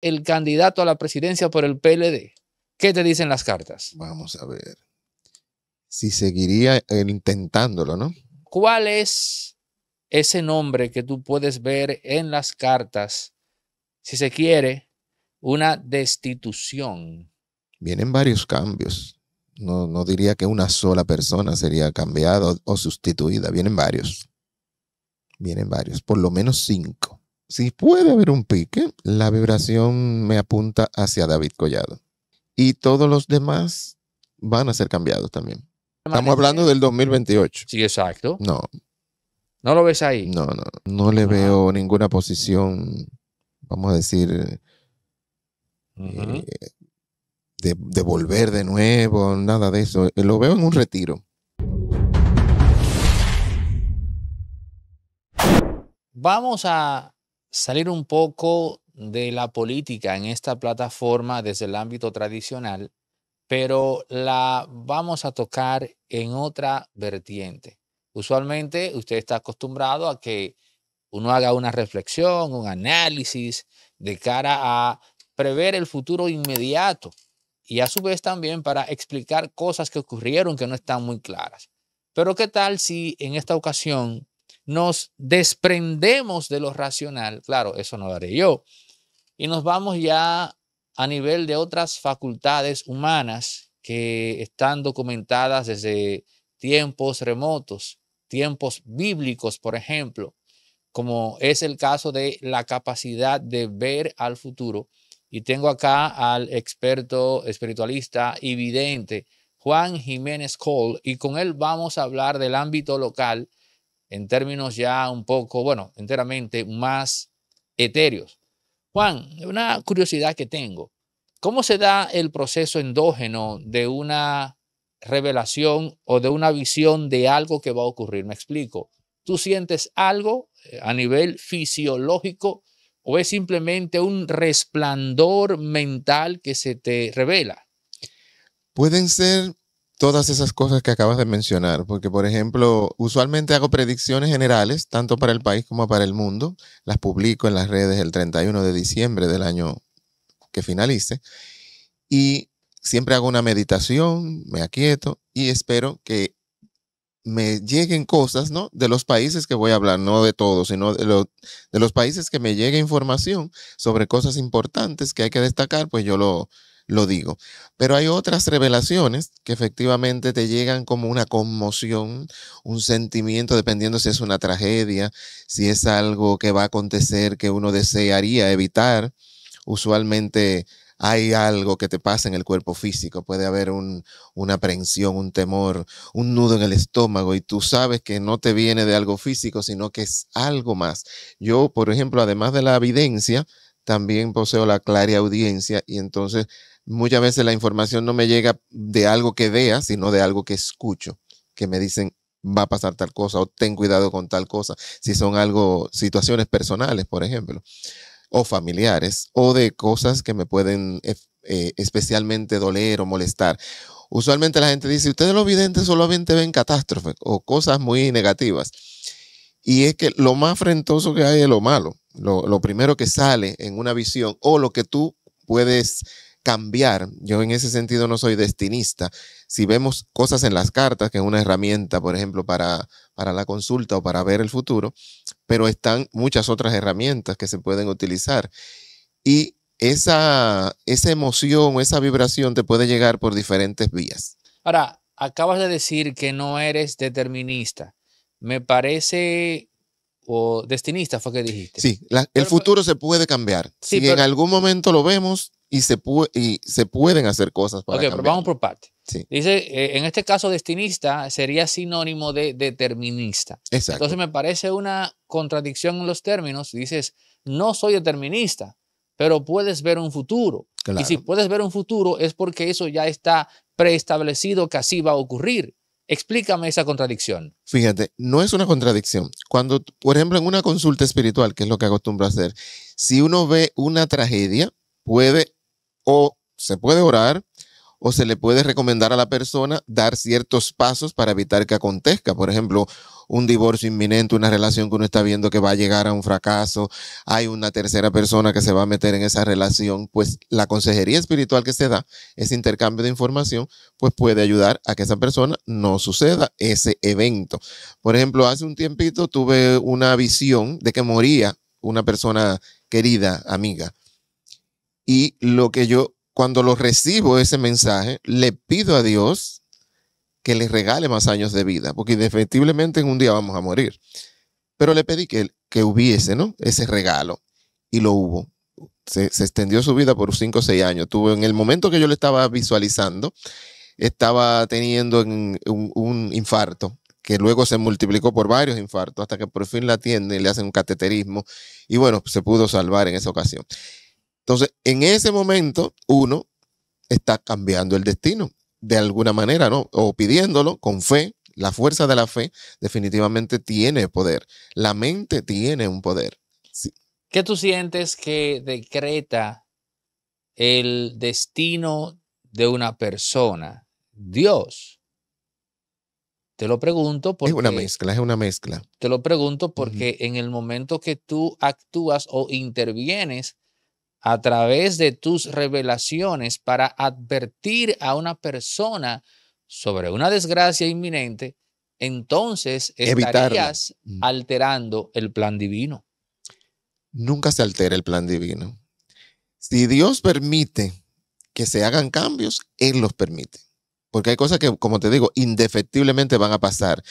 el candidato a la presidencia por el PLD. ¿Qué te dicen las cartas? Vamos a ver. Si seguiría eh, intentándolo, ¿no? ¿Cuál es ese nombre que tú puedes ver en las cartas? Si se quiere, una destitución. Vienen varios cambios. No, diría que una sola persona sería cambiada o, o sustituida. Vienen varios. Vienen varios, por lo menos cinco si puede haber un pique, la vibración me apunta hacia David Collado. Y todos los demás van a ser cambiados también. Estamos hablando del 2028. Sí, exacto. No. ¿No lo ves ahí? No, no. No le ah. veo ninguna posición, vamos a decir, eh, de volver de nuevo, nada de eso. Eh, lo veo en un retiro. Vamos a salir un poco de la política en esta plataforma desde el ámbito tradicional, pero la vamos a tocar en otra vertiente. Usualmente usted está acostumbrado a que uno haga una reflexión, un análisis de cara a prever el futuro inmediato y a su vez también para explicar cosas que ocurrieron que no están muy claras. Pero ¿qué tal si en esta ocasión nos desprendemos de lo racional, claro, eso no lo haré yo, y nos vamos ya a nivel de otras facultades humanas que están documentadas desde tiempos remotos, tiempos bíblicos, por ejemplo, como es el caso de la capacidad de ver al futuro. Y tengo acá al experto espiritualista y vidente Juan Jiménez Cole, y con él vamos a hablar del ámbito local en términos ya un poco, bueno, enteramente más etéreos. Juan, una curiosidad que tengo. ¿Cómo se da el proceso endógeno de una revelación o de una visión de algo que va a ocurrir? Me explico. ¿Tú sientes algo eh, a nivel fisiológico o es simplemente un resplandor mental que se te revela? Pueden ser todas esas cosas que acabas de mencionar, porque por ejemplo, usualmente hago predicciones generales, tanto para el país como para el mundo, las publico en las redes el 31 de diciembre del año que finalice, y siempre hago una meditación, me aquieto y espero que me lleguen cosas, ¿no? De los países que voy a hablar, no de todos, sino de, de los países que me llegue información sobre cosas importantes que hay que destacar, pues yo lo, lo digo. Pero hay otras revelaciones que efectivamente te llegan como una conmoción, un sentimiento, dependiendo si es una tragedia, si es algo que va a acontecer que uno desearía evitar. Usualmente hay algo que te pasa en el cuerpo físico, puede haber un, una aprensión, un temor, un nudo en el estómago y tú sabes que no te viene de algo físico, sino que es algo más. Yo, por ejemplo, además de la evidencia, también poseo la clara audiencia y entonces muchas veces la información no me llega de algo que vea, sino de algo que escucho, que me dicen va a pasar tal cosa o ten cuidado con tal cosa, si son algo, situaciones personales, por ejemplo, o familiares, o de cosas que me pueden eh, eh, especialmente doler o molestar. Usualmente la gente dice, ustedes los videntes solamente ven catástrofes o cosas muy negativas. Y es que lo más frentoso que hay es lo malo, lo, lo primero que sale en una visión o lo que tú puedes cambiar. Yo en ese sentido no soy destinista. Si vemos cosas en las cartas, que es una herramienta, por ejemplo, para, para la consulta o para ver el futuro, pero están muchas otras herramientas que se pueden utilizar. Y esa, esa emoción, esa vibración te puede llegar por diferentes vías. Ahora, acabas de decir que no eres determinista. Me parece o destinista fue que dijiste. Sí, el futuro se puede cambiar. si en algún momento lo vemos, y se, y se pueden hacer cosas para okay, pero vamos por parte. Dice, eh, en este caso destinista sería sinónimo de determinista. Exacto. Entonces me parece una contradicción en los términos. Dices, no soy determinista, pero puedes ver un futuro. Y si puedes ver un futuro es porque eso ya está preestablecido que así va a ocurrir. Explícame esa contradicción. Fíjate, no es una contradicción. Cuando, por ejemplo, en una consulta espiritual, que es lo que acostumbro a hacer, si uno ve una tragedia, puede o se puede orar o se le puede recomendar a la persona dar ciertos pasos para evitar que acontezca. Por ejemplo, un divorcio inminente, una relación que uno está viendo que va a llegar a un fracaso, hay una tercera persona que se va a meter en esa relación, pues la consejería espiritual que se da, ese intercambio de información, pues puede ayudar a que esa persona no suceda ese evento. Por ejemplo, hace un tiempito tuve una visión de que moría una persona querida, amiga. Y lo que yo, cuando lo recibo ese mensaje, le pido a Dios que le regale más años de vida, porque indefectiblemente en un día vamos a morir. Pero le pedí que, que hubiese, ¿no? Ese regalo. Y lo hubo. Se, extendió su vida por cinco o seis años. Tuvo, en el momento que yo le estaba visualizando, estaba teniendo un, un, infarto que luego se multiplicó por varios infartos hasta que por fin la atienden y le hacen un cateterismo y bueno, se pudo salvar en esa ocasión. Entonces, en ese momento, uno está cambiando el destino de alguna manera, ¿no? O pidiéndolo con fe. La fuerza de la fe definitivamente tiene poder. La mente tiene un poder. ¿Qué tú sientes que decreta el destino de una persona? Dios. Te lo pregunto porque... Es una mezcla, es una mezcla. Te lo pregunto porque en el momento que tú actúas o intervienes a través de tus revelaciones para advertir a una persona sobre una desgracia inminente, entonces estarías mm. alterando el plan divino. Nunca se altera el plan divino. Si Dios permite que se hagan cambios, Él los permite. Porque hay cosas que, como te digo, indefectiblemente van a pasar.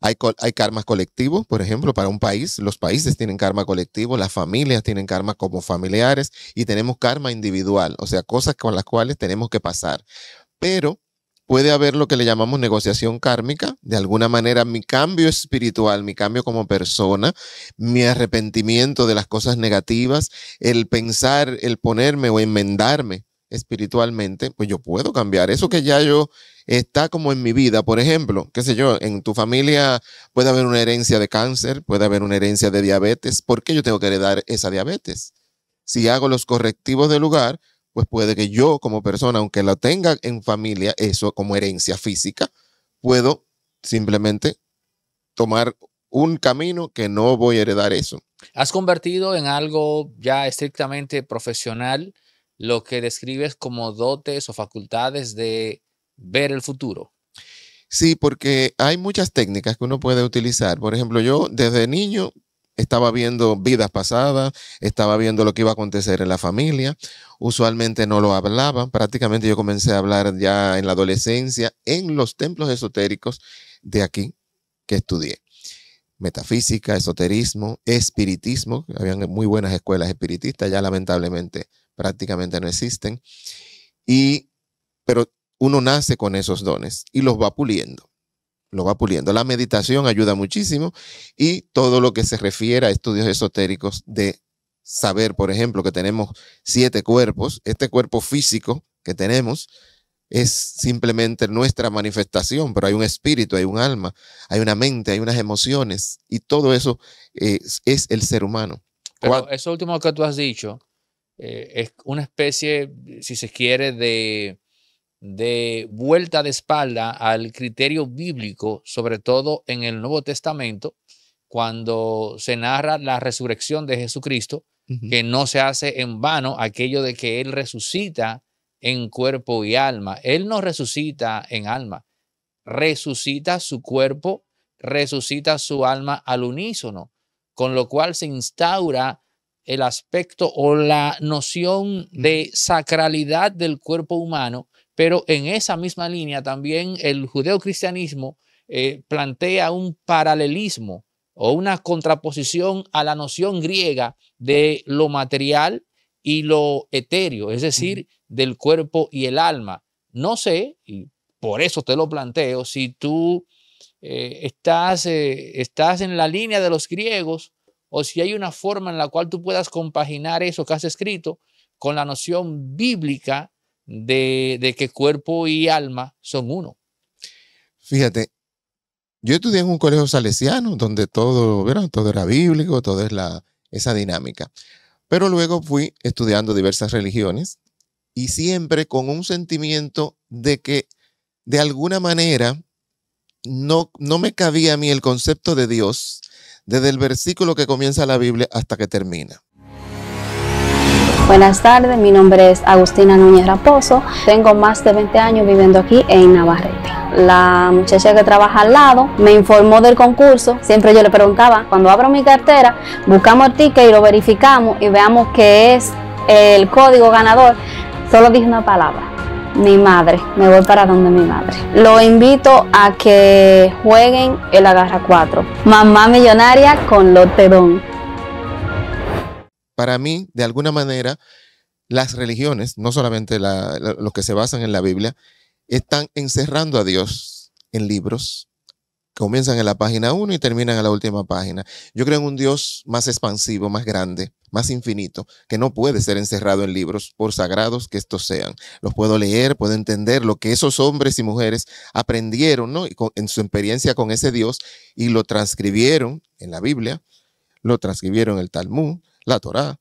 Hay, karmas colectivos, por ejemplo, para un país. Los países tienen karma colectivo, las familias tienen karma como familiares y tenemos karma individual, o sea, cosas con las cuales tenemos que pasar. Pero puede haber lo que le llamamos negociación kármica, de alguna manera mi cambio espiritual, mi cambio como persona, mi arrepentimiento de las cosas negativas, el pensar, el ponerme o enmendarme espiritualmente, pues yo puedo cambiar. Eso que ya yo está como en mi vida, por ejemplo, qué sé yo, en tu familia puede haber una herencia de cáncer, puede haber una herencia de diabetes. ¿Por yo tengo que heredar esa diabetes? Si hago los correctivos del lugar, pues puede que yo como persona, aunque la tenga en familia, eso como herencia física, puedo simplemente tomar un camino que no voy a heredar eso. ¿Has convertido en algo ya estrictamente profesional lo que describes como dotes o facultades de ver el futuro. Sí, porque hay muchas técnicas que uno puede utilizar. Por ejemplo, yo desde niño estaba viendo vidas pasadas, estaba viendo lo que iba a acontecer en la familia. Usualmente no lo hablaba, prácticamente yo comencé a hablar ya en la adolescencia en los templos esotéricos de aquí que estudié. Metafísica, esoterismo, espiritismo, habían muy buenas escuelas espiritistas, ya lamentablemente prácticamente no existen. pero uno nace con esos dones y los va puliendo. Lo va puliendo. La meditación ayuda muchísimo y todo lo que se refiere a estudios esotéricos de saber, por ejemplo, que tenemos siete cuerpos, este cuerpo físico que tenemos es simplemente nuestra manifestación, pero hay un espíritu, hay un alma, hay una mente, hay unas emociones y todo eso es, es el ser humano. Pero eso último que tú has dicho, eh, es una especie, si se quiere, de, de vuelta de espalda al criterio bíblico, sobre todo en el Nuevo Testamento, cuando se narra la resurrección de Jesucristo, que no se hace en vano aquello de que Él resucita en cuerpo y alma. Él no resucita en alma, resucita su cuerpo, resucita su alma al unísono, con lo cual se instaura el aspecto o la noción de sacralidad del cuerpo humano, pero en esa misma línea también el judeocristianismo cristianismo eh, plantea un paralelismo o una contraposición a la noción griega de lo material y lo etéreo, es decir, del cuerpo y el alma. No sé, y por eso te lo planteo, si tú eh, estás, eh, estás en la línea de los griegos o si hay una forma en la cual tú puedas compaginar eso que has escrito con la noción bíblica de, que cuerpo y alma son uno. Fíjate, yo estudié en un colegio salesiano donde todo, todo era bíblico, toda es la, esa dinámica. Pero luego fui estudiando diversas religiones y siempre con un sentimiento de que de alguna manera no, no me cabía a mí el concepto de Dios desde el versículo que comienza la Biblia hasta que termina. Buenas tardes, mi nombre es Agustina Núñez Raposo, tengo más de 20 años viviendo aquí en Navarrete. La muchacha que trabaja al lado me informó del concurso, siempre yo le preguntaba, cuando abro mi cartera, buscamos el ticket y lo verificamos y veamos qué es el código ganador, solo dije una palabra, mi madre, me voy para donde mi madre. Lo invito a que jueguen el Agarra 4, Mamá Millonaria con Loterón. Para mí, de alguna manera, las religiones, no solamente los que se basan en la Biblia, están encerrando a Dios en libros, comienzan en la página 1 y terminan en la última página. Yo creo en un Dios más expansivo, más grande, más infinito, que no puede ser encerrado en libros, por sagrados que estos sean. Los puedo leer, puedo entender lo que esos hombres y mujeres aprendieron ¿no? en su experiencia con ese Dios y lo transcribieron en la Biblia, lo transcribieron en el Talmud, la Torá,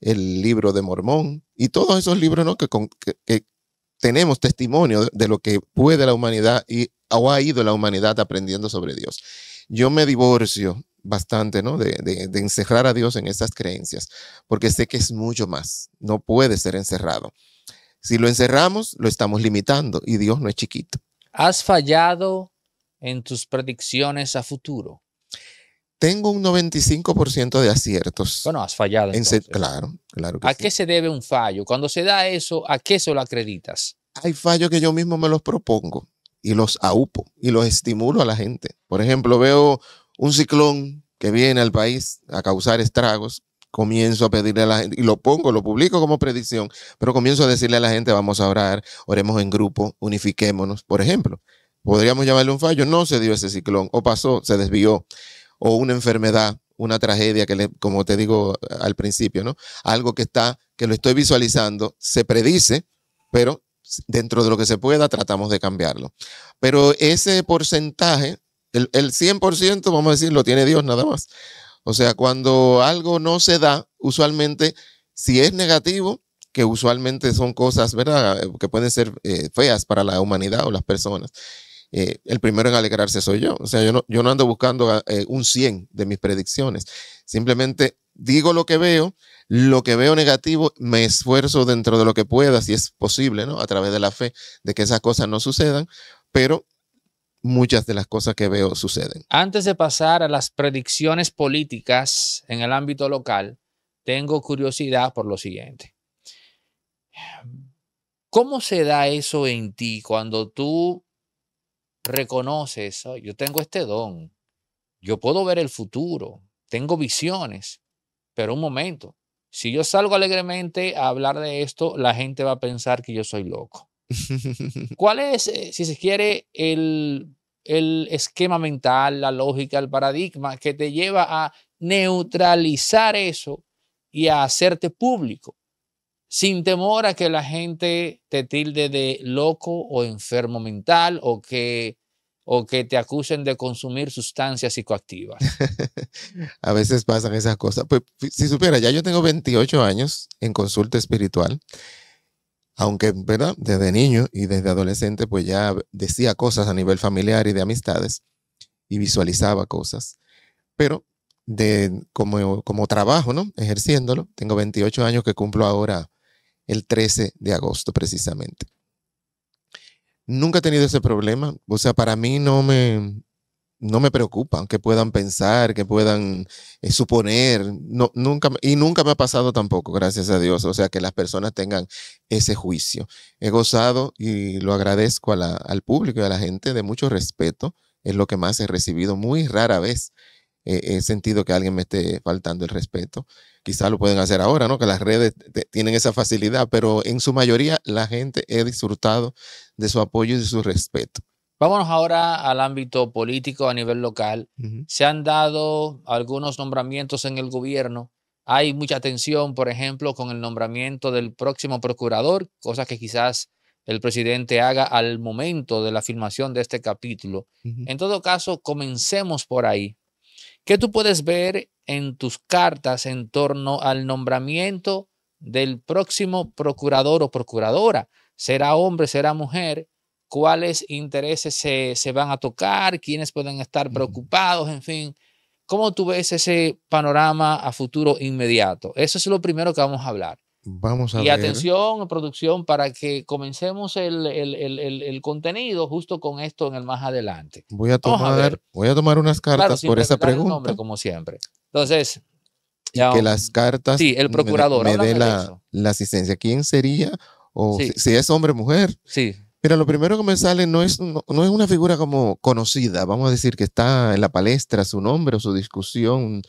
el libro de Mormón y todos esos libros ¿no? que, que tenemos testimonio de lo que puede la humanidad y o ha ido la humanidad aprendiendo sobre Dios. Yo me divorcio bastante, ¿no? De, encerrar a Dios en estas creencias, porque sé que es mucho más, no puede ser encerrado. Si lo encerramos, lo estamos limitando y Dios no es chiquito. ¿Has fallado en tus predicciones a futuro? Tengo un 95% de aciertos. Bueno, has fallado. En claro, claro. Que ¿A qué se debe un fallo? Cuando se da eso, ¿a qué se lo acreditas? Hay fallos que yo mismo me los propongo y los aupo y los estimulo a la gente. Por ejemplo, veo un ciclón que viene al país a causar estragos, comienzo a pedirle a la gente, y lo pongo, lo publico como predicción, pero comienzo a decirle a la gente, vamos a orar, oremos en grupo, unifiquémonos, por ejemplo. Podríamos llamarle un fallo, no se dio ese ciclón, o pasó, se desvió, o una enfermedad, una tragedia que, le, como te digo eh, al principio, ¿no? Algo que está, que lo estoy visualizando, se predice, pero dentro de lo que se pueda, tratamos de cambiarlo. Pero ese porcentaje, el, 100%, vamos a decir, lo tiene Dios nada más. O sea, cuando algo no se da, usualmente, si es negativo, que usualmente son cosas, ¿verdad?, que pueden ser eh, feas para la humanidad o las personas. Eh, el primero en alegrarse soy yo. O sea, yo no, yo ando buscando eh, un 100 de mis predicciones. Simplemente digo lo que veo, lo que veo negativo, me esfuerzo dentro de lo que pueda, si es posible, ¿no? A través de la fe, de que esas cosas no sucedan, pero muchas de las cosas que veo suceden. Antes de pasar a las predicciones políticas en el ámbito local, tengo curiosidad por lo siguiente. ¿Cómo se da eso en ti cuando tú reconoces, yo tengo este don, yo puedo ver el futuro, tengo visiones, pero un momento, si yo salgo alegremente a hablar de esto, la gente va a pensar que yo soy loco. ¿Cuál es, eh, si se quiere, el, el esquema mental, la lógica, el paradigma que te lleva a neutralizar eso y a hacerte público? sin temor a que la gente te tilde de loco o enfermo mental o que o que te acusen de consumir sustancias psicoactivas. a veces pasan esas cosas. Pues si supiera, ya yo tengo 28 años en consulta espiritual, aunque, ¿verdad? Desde niño y desde adolescente, pues ya decía cosas a nivel familiar y de amistades y visualizaba cosas. Pero de, como, como trabajo, ¿no? Ejerciéndolo, tengo 28 años que cumplo ahora el 13 de agosto precisamente. Nunca he tenido ese problema. O sea, para mí no me, no me preocupa que puedan pensar, que puedan eh, suponer. No, nunca, y nunca me ha pasado tampoco, gracias a Dios. O sea, que las personas tengan ese juicio. He gozado y lo agradezco al público y a la gente de mucho respeto. Es lo que más he recibido muy rara vez eh, he sentido que alguien me esté faltando el respeto. Quizás lo pueden hacer ahora, ¿no? Que las redes tienen esa facilidad, pero en su mayoría la gente he disfrutado de su apoyo y de su respeto. Vámonos ahora al ámbito político a nivel local. Se han dado algunos nombramientos en el gobierno. Hay mucha tensión, por ejemplo, con el nombramiento del próximo procurador, cosa que quizás el presidente haga al momento de la filmación de este capítulo. En todo caso, comencemos por ahí. ¿Qué tú puedes ver en tus cartas en torno al nombramiento del próximo procurador o procuradora? ¿Será hombre, será mujer? ¿Cuáles intereses se, se van a tocar? ¿Quiénes pueden estar preocupados? En fin, ¿cómo tú ves ese panorama a futuro inmediato? Eso es lo primero que vamos a hablar. Vamos a y atención, producción, para que comencemos el, contenido justo con esto en el más adelante. Voy a tomar, voy a tomar unas cartas por esa pregunta. como siempre. Entonces, que las cartas. Sí, el procurador. Me, dé la, asistencia. ¿Quién sería? O si, es hombre o mujer. Sí. Mira, lo primero que me sale no es, es una figura como conocida, vamos a decir que está en la palestra su nombre o su discusión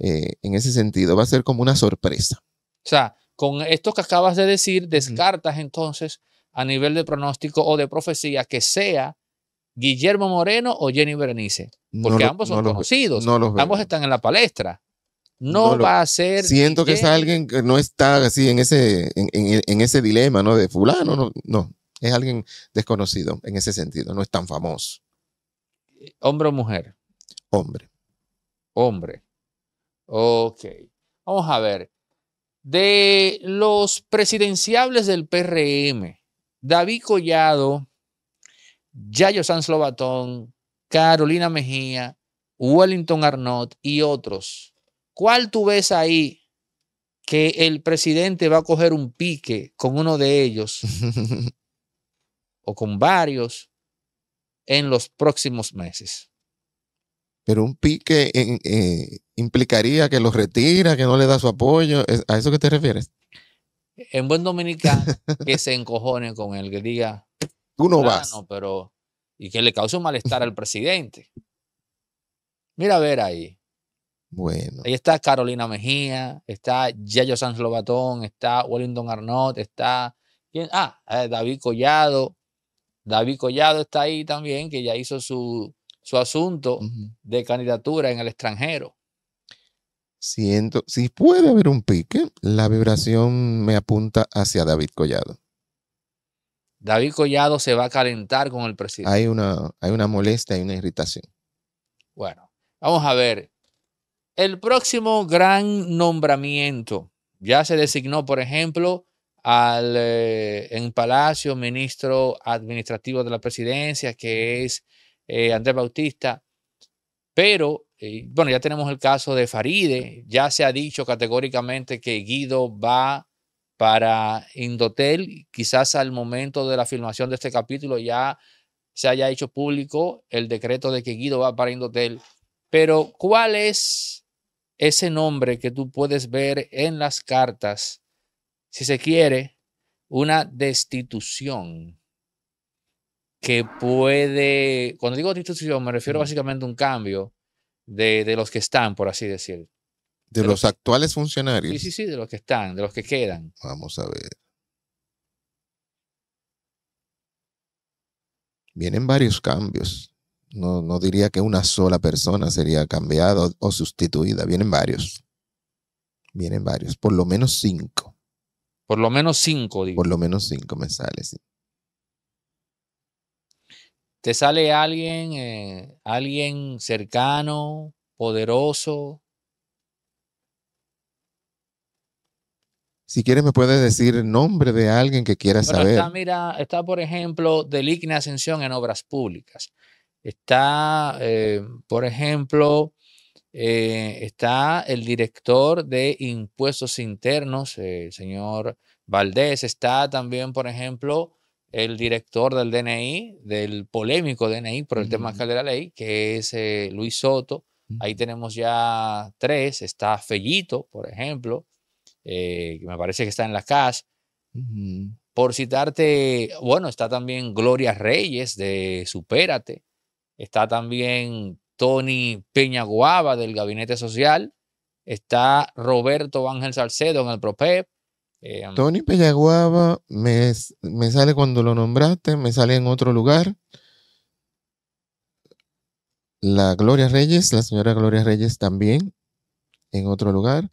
eh, en ese sentido. Va a ser como una sorpresa. O sea, con esto que acabas de decir, descartas entonces a nivel de pronóstico o de profecía que sea Guillermo Moreno o Jenny Berenice, porque ambos son conocidos, ambos están en la palestra. No, va a ser. Siento que es alguien que no está así en ese, en, ese dilema, ¿no? De fulano, no, no. Es alguien desconocido en ese sentido, no es tan famoso. ¿Hombre o mujer? Hombre. Hombre. Ok. Vamos a ver. De los presidenciables del PRM, David Collado, Yayo Sanz Lobatón, Carolina Mejía, Wellington Arnott y otros. ¿Cuál tú ves ahí que el presidente va a coger un pique con uno de ellos o con varios en los próximos meses? Pero un pique eh, implicaría que los retira, que no le da su apoyo. ¿A eso que te refieres? En buen dominicano, que se encojone con él, que diga. Tú no vas. Pero, y que le cause malestar al presidente. Mira a ver ahí. Bueno. Ahí está Carolina Mejía, está Yayo Sanz Lobatón, está Wellington Arnott, está. Ah, eh, David Collado. David Collado está ahí también, que ya hizo su, su asunto de candidatura en el extranjero. Siento, si puede haber un pique, la vibración me apunta hacia David Collado. David Collado se va a calentar con el presidente. Hay una, hay una molestia, hay una irritación. Bueno, vamos a ver. El próximo gran nombramiento. Ya se designó, por ejemplo, al, eh, en Palacio, ministro administrativo de la presidencia, que es eh, Andrés Bautista, pero eh, bueno, ya tenemos el caso de Faride, ya se ha dicho categóricamente que Guido va para Indotel, quizás al momento de la filmación de este capítulo ya se haya hecho público el decreto de que Guido va para Indotel, pero ¿cuál es ese nombre que tú puedes ver en las cartas? Si se quiere, una destitución que puede, cuando digo institución me refiero básicamente a un cambio de, los que están, por así decir. De, los, actuales funcionarios. Sí, sí, sí, de los que están, de los que quedan. Vamos a ver. Vienen varios cambios. No, diría que una sola persona sería cambiada o, sustituida. Vienen varios. Vienen varios. Por lo menos cinco. Por lo menos cinco, digo. Por lo menos cinco me sale, sí te sale alguien, eh, alguien cercano, poderoso. Si quieres, me puedes decir el nombre de alguien que quieras saber. Está, mira, está, por ejemplo, Deligne Ascensión en Obras Públicas. Está, eh, por ejemplo, eh, está el director de Impuestos Internos, el señor Valdés. Está también, por ejemplo, el director del DNI, del polémico DNI por el tema de la ley, que es eh, Luis Soto. Ahí tenemos ya tres. Está Fellito, por ejemplo, eh, que me parece que está en la CAS. Por citarte, bueno, está también Gloria Reyes de Supérate. Está también Tony Peñaguaba del Gabinete Social. Está Roberto Ángel Salcedo en el PROPEP. Em, Tony Pellaguaba me, me sale cuando lo nombraste, me sale en otro lugar. La Gloria Reyes, la señora Gloria Reyes también en otro lugar.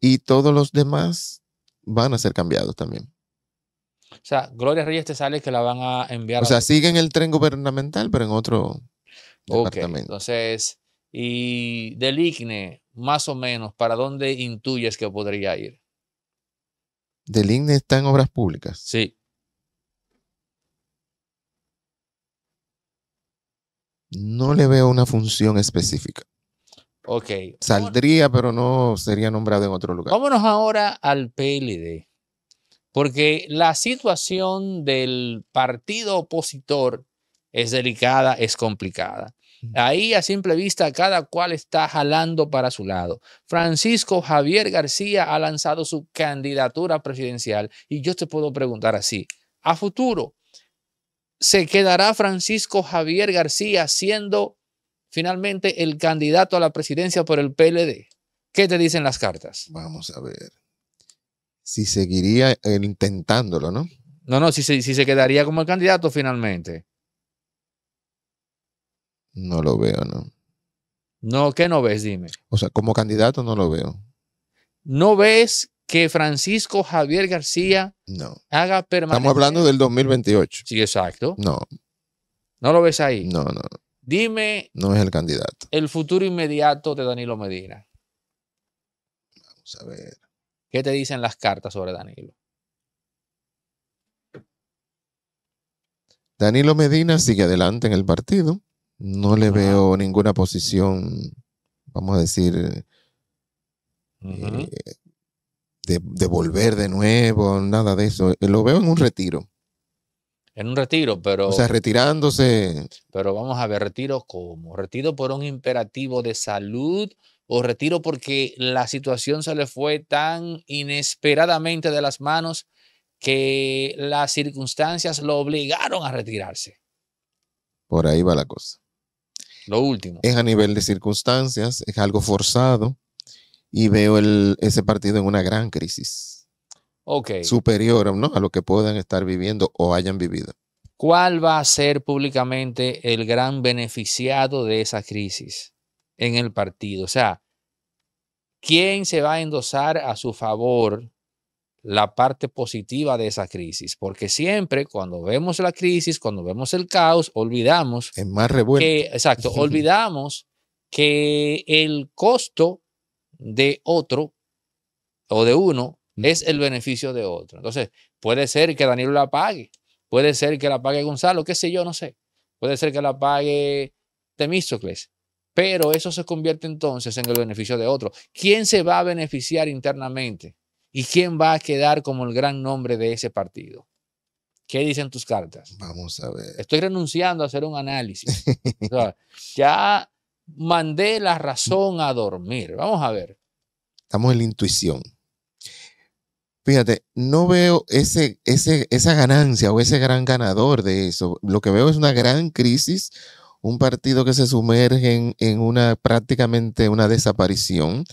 Y todos los demás van a ser cambiados también. O sea, Gloria Reyes te sale que la van a enviar. O sea, sigue en el tren gubernamental, pero en otro departamento. Entonces, y del más o menos, ¿para dónde intuyes que podría ir? del está en obras públicas. Sí. No le veo una función específica. Ok. Saldría, pero no sería nombrado en otro lugar. Vámonos ahora al PLD. Porque la situación del partido opositor es delicada, es complicada. Ahí a simple vista cada cual está jalando para su lado. Francisco Javier García ha lanzado su candidatura presidencial y yo te puedo preguntar así, a futuro, ¿se quedará Francisco Javier García siendo finalmente el candidato a la presidencia por el PLD? ¿Qué te dicen las cartas? Vamos a ver. Si seguiría eh, intentándolo, ¿no? No, no, si se, si se quedaría como el candidato finalmente. No lo veo, ¿no? No, ¿qué no ves? Dime. O sea, como candidato no lo veo. ¿No ves que Francisco Javier García no. haga permanente. Estamos hablando del 2028. Sí, exacto. No. ¿No lo ves ahí? No, no. Dime. No es el candidato. El futuro inmediato de Danilo Medina. Vamos a ver. ¿Qué te dicen las cartas sobre Danilo? Danilo Medina sigue adelante en el partido. No le veo ninguna posición, vamos a decir, eh, de, de, volver de nuevo, nada de eso. Eh, lo veo en un retiro. En un retiro, pero. O sea, retirándose. Pero vamos a ver, retiro cómo? ¿Retiro por un imperativo de salud? ¿O retiro porque la situación se le fue tan inesperadamente de las manos que las circunstancias lo obligaron a retirarse? Por ahí va la cosa. Lo último. Es a nivel de circunstancias, es algo forzado y veo ese partido en una gran crisis. Ok. Superior a lo que puedan estar viviendo o hayan vivido. ¿Cuál va a ser públicamente el gran beneficiado de esa crisis en el partido? O sea, ¿quién se va a endosar a su favor la parte positiva de esa crisis, porque siempre cuando vemos la crisis, cuando vemos el caos, olvidamos es más revuelto. exacto, olvidamos que el costo de otro o de uno es el beneficio de otro. Entonces, puede ser que Danilo la pague, puede ser que la pague Gonzalo, qué sé yo, no sé. Puede ser que la pague Temístocles, pero eso se convierte entonces en el beneficio de otro. ¿Quién se va a beneficiar internamente? ¿Y quién va a quedar como el gran nombre de ese partido? ¿Qué dicen tus cartas? Vamos a ver. Estoy renunciando a hacer un análisis. ya mandé la razón a dormir. Vamos a ver. Estamos en la intuición. Fíjate, no veo ese, ese, esa ganancia o ese gran ganador de eso. Lo que veo es una gran crisis, un partido que se sumerge en, en una prácticamente una desaparición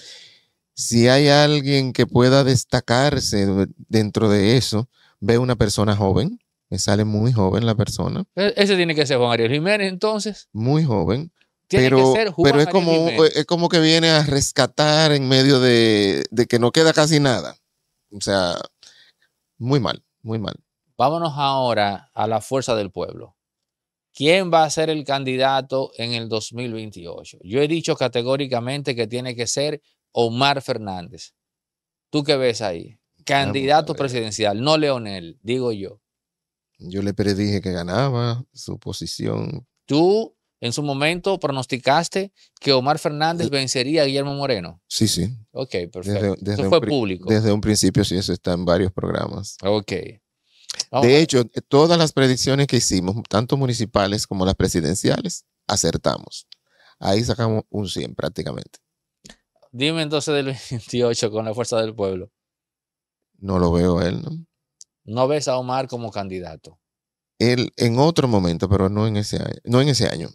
si hay alguien que pueda destacarse dentro de eso, ve una persona joven, me sale muy joven la persona. E, ese tiene que ser Juan Ariel Jiménez entonces. Muy joven. Tiene que ser Juan pero es como, eh, es como que viene a rescatar en medio de, de que no queda casi nada. O sea, muy mal, muy mal. Vámonos ahora a la fuerza del pueblo. ¿Quién va a ser el candidato en el 2028? Yo he dicho categóricamente que tiene que ser Omar Fernández. ¿Tú qué ves ahí? Candidato presidencial, no Leonel, digo yo. Yo le predije que ganaba su posición. Tú en su momento pronosticaste que Omar Fernández eh. vencería a Guillermo Moreno. Sí, sí. Ok, perfecto. Desde, eso fue público. Desde un principio, sí, eso está en varios programas. Ok. de hecho, todas las predicciones que hicimos, tanto municipales como las presidenciales, acertamos. Ahí sacamos un 100 prácticamente. Dime entonces del 28 con la fuerza del pueblo. No lo veo a él, ¿no? No ves a Omar como candidato. Él en otro momento, pero no en ese año. No en ese año.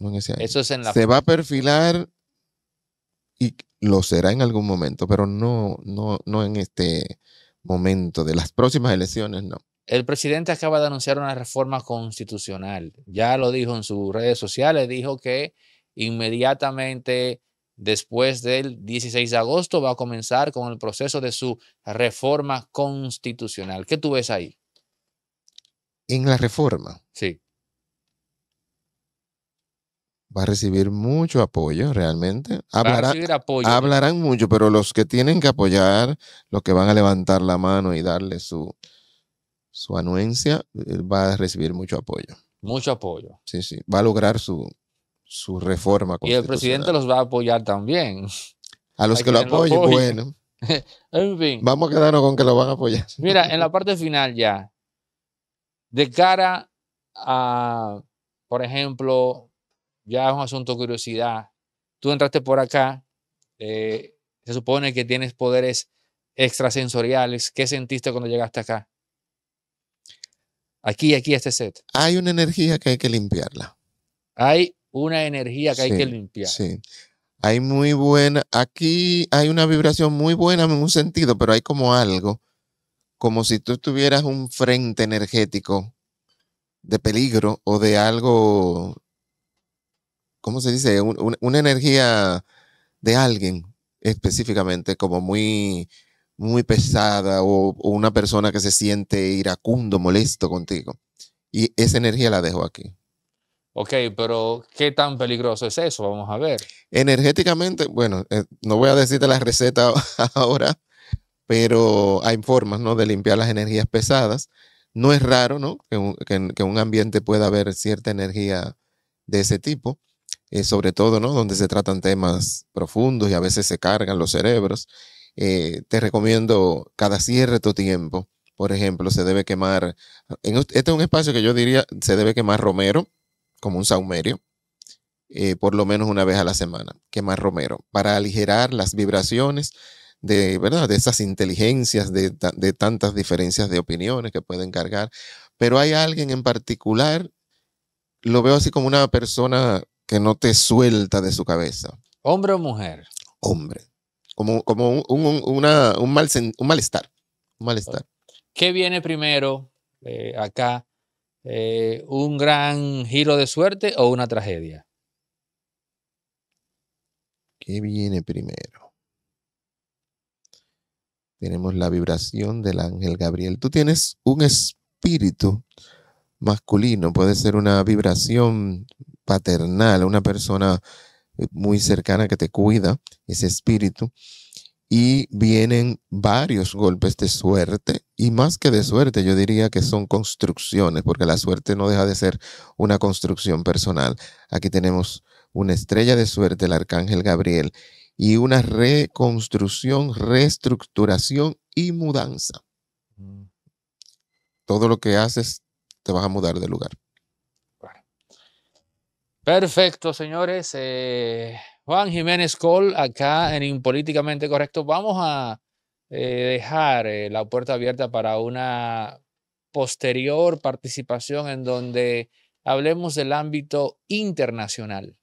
No en ese año. Eso Se va a perfilar y lo será en algún momento, pero no, no, no en este momento de las próximas elecciones, no. El presidente acaba de anunciar una reforma constitucional. Ya lo dijo en sus redes sociales, dijo que inmediatamente Después del 16 de agosto va a comenzar con el proceso de su reforma constitucional. ¿Qué tú ves ahí? En la reforma. Sí. Va a recibir mucho apoyo, realmente. va a apoyo, hablarán mucho, pero los que tienen que apoyar, los que van a levantar la mano y darle su, su anuencia, eh, va a recibir mucho apoyo. Mucho apoyo. Sí, sí. Va a lograr su, su reforma Y el presidente los va a apoyar también. A los que, lo apoyen, bueno. en fin. Vamos a quedarnos con que lo van a apoyar. Mira, en la parte final ya, de cara a, por ejemplo, ya es un asunto de curiosidad. Tú entraste por acá, eh, se supone que tienes poderes extrasensoriales. ¿Qué sentiste cuando llegaste acá? Aquí, aquí, este set. Hay una energía que hay que limpiarla. Hay una energía que hay que limpiar. Sí. Hay muy buena, aquí hay una vibración muy buena en un sentido, pero hay como algo, como si tú tuvieras un frente energético de peligro o de algo, ¿cómo se dice? una energía de alguien específicamente, como muy, muy pesada o una persona que se siente iracundo, molesto contigo. Y esa energía la dejo aquí. Ok, pero ¿qué tan peligroso es eso? Vamos a ver. Energéticamente, bueno, eh, no voy a decirte la receta ahora, pero hay formas, ¿no? De limpiar las energías pesadas. No es raro, ¿no? Que un, un ambiente pueda haber cierta energía de ese tipo, eh, sobre todo, Donde se tratan temas profundos y a veces se cargan los cerebros. Eh, te recomiendo cada cierto tiempo, por ejemplo, se debe quemar, este es un espacio que yo diría, se debe quemar romero como un saumerio, eh, por lo menos una vez a la semana, que más romero, para aligerar las vibraciones de, ¿verdad? de esas inteligencias, de, tantas diferencias de opiniones que pueden cargar. Pero hay alguien en particular, lo veo así como una persona que no te suelta de su cabeza. ¿Hombre o mujer? Hombre. Como, como un, una, mal, un malestar. malestar. ¿Qué viene primero eh, acá? Eh, un gran giro de suerte o una tragedia? ¿Qué viene primero? Tenemos la vibración del ángel Gabriel. Tú tienes un espíritu masculino, puede ser una vibración paternal, una persona eh, muy cercana que te cuida, ese espíritu y vienen varios golpes de suerte y más que de suerte yo diría que son construcciones porque la suerte no deja de ser una construcción personal. Aquí tenemos una estrella de suerte, el arcángel Gabriel, y una reconstrucción, reestructuración y mudanza. Mm. Todo lo que haces te vas a mudar de lugar. Perfecto, señores. Eh, Juan Jiménez Col, acá en Impolíticamente Correcto, vamos a eh, dejar eh, la puerta abierta para una posterior participación en donde hablemos del ámbito internacional.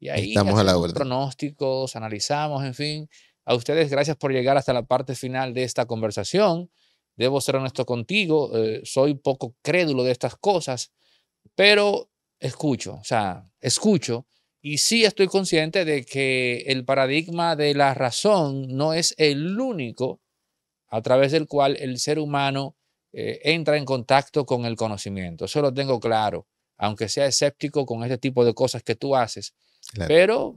Y ahí Estamos a la pronósticos, analizamos, en fin. A ustedes, gracias por llegar hasta la parte final de esta conversación. Debo ser honesto contigo, eh, soy poco crédulo de estas cosas, pero escucho, o sea, escucho y sí estoy consciente de que el paradigma de la razón no es el único a través del cual el ser humano eh, entra en contacto con el conocimiento. Eso lo tengo claro, aunque sea escéptico con este tipo de cosas que tú haces. Pero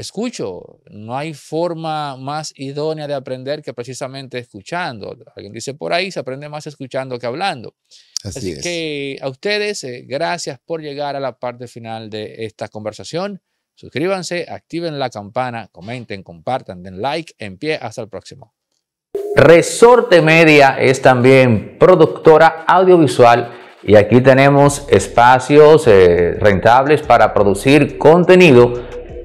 escucho. No hay forma más idónea de aprender que precisamente escuchando. Alguien dice por ahí, se aprende más escuchando que hablando. Así, Así que a ustedes, eh, gracias por llegar a la parte final de esta conversación. Suscríbanse, activen la campana, comenten, compartan, den like, en pie, hasta el próximo. Resorte Media es también productora audiovisual y aquí tenemos espacios eh, rentables para producir contenido